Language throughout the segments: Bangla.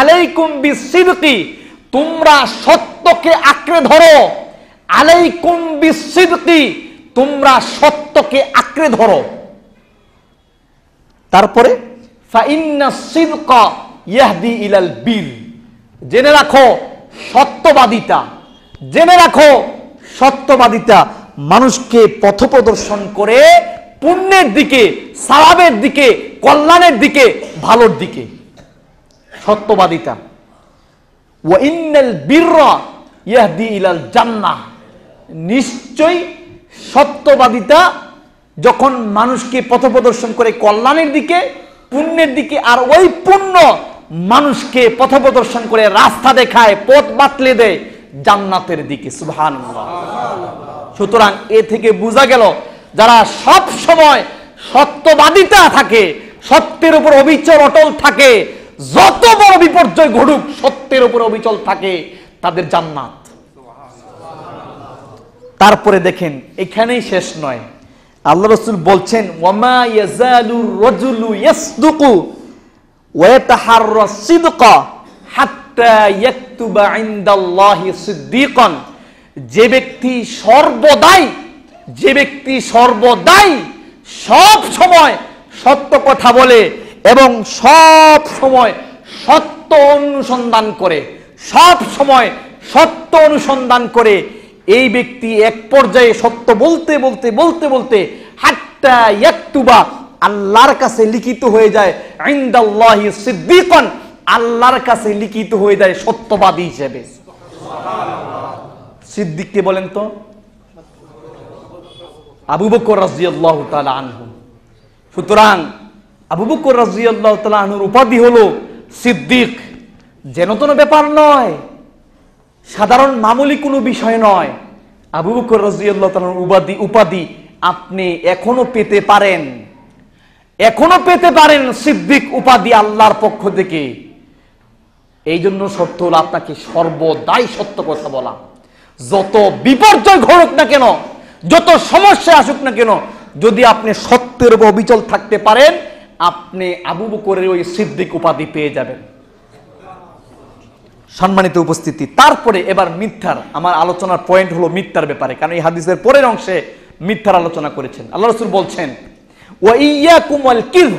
আলাইকুম বিসিদকি তোমরা সত্যকে আঁকড়ে ধরো আলাইকুম বিসিদকি তোমরা সত্যকে আঁকড়ে ধরো তারপরে ইলাল বিল জেনে রাখো সত্যবাদিতা জেনে রাখো সত্যবাদিতা মানুষকে পথ প্রদর্শন করে পুণ্যের দিকে সালাবের দিকে কল্যাণের দিকে ভালোর দিকে সত্যবাদিতা ও ইন্নেল বীররা ইয়াহদি ইলাল জান্নাহ নিশ্চয়ই সত্যবাদিতা যখন মানুষকে পথপ্রদর্শন করে কল্যাণের দিকে পুণ্যের দিকে আর ওই পুণ্য মানুষকে পথপ্রদর্শন করে রাস্তা দেখায় পথ বাতলে দেয় জান্নাতের দিকে সুভান সুতরাং এ থেকে বোঝা গেল যারা সব সময় সত্যবাদিতা থাকে সত্যের উপর অবিচর অটল থাকে যত বড় বিপর্যয় ঘটুক সত্যের উপরে অবিচল থাকে তাদের জান্নাত তারপরে দেখেন এখানেই শেষ নয় আল্লাহ রসুল বলছেন ওয়ামা ইয়াজালু রজুলু ইয়াসদুকু ওয়া ইয়াতাহাররা সিদকা হাত্তা ইয়াকতুবা ইনদাল্লাহি যে ব্যক্তি সর্বদাই যে ব্যক্তি সর্বদাই সব সময় সত্য কথা বলে এবং সব সময় সত্য অনুসন্ধান করে সব সময় সত্য অনুসন্ধান করে এই ব্যক্তি এক পর্যায়ে সত্য বলতে বলতে বলতে বলতে হাট্টা একটুবা আল্লাহর কাছে লিখিত হয়ে যায় আইন্দাল্লাহি সিদ্দিকন আল্লাহর কাছে লিখিত হয়ে যায় সত্যবাদী হিসেবে সিদ্দিককে বলেন তো আবু বকর রাজিয়াল্লাহু তাআলা আনহু সুতরাং আবু বকর রাজিয়াল্লাহ তালাহনুর উপাধি হলো সিদ্দিক যেন কোনো ব্যাপার নয় সাধারণ মামুলি কোনো বিষয় নয় আবু বকর রাজিয়াল্লাহ তালাহনুর উপাধি উপাধি আপনি এখনো পেতে পারেন এখনো পেতে পারেন সিদ্দিক উপাধি আল্লাহর পক্ষ থেকে এই জন্য সত্য হল আপনাকে সর্বদাই সত্য কথা বলা যত বিপর্যয় ঘটুক না কেন যত সমস্যা আসুক না কেন যদি আপনি সত্যের উপর অবিচল থাকতে পারেন আপনি আবু বকরের ওই সিদ্দিক উপাধি পেয়ে যাবেন সম্মানিত উপস্থিতি তারপরে এবার মিথ্যার আমার আলোচনার পয়েন্ট হলো মিথ্যার ব্যাপারে কারণ এই হাদিসের পরের অংশে মিথ্যার আলোচনা করেছেন আল্লাহ রসুল বলছেন ইয়া কুমল কিল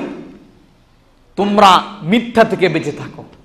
তোমরা মিথ্যা থেকে বেঁচে থাকো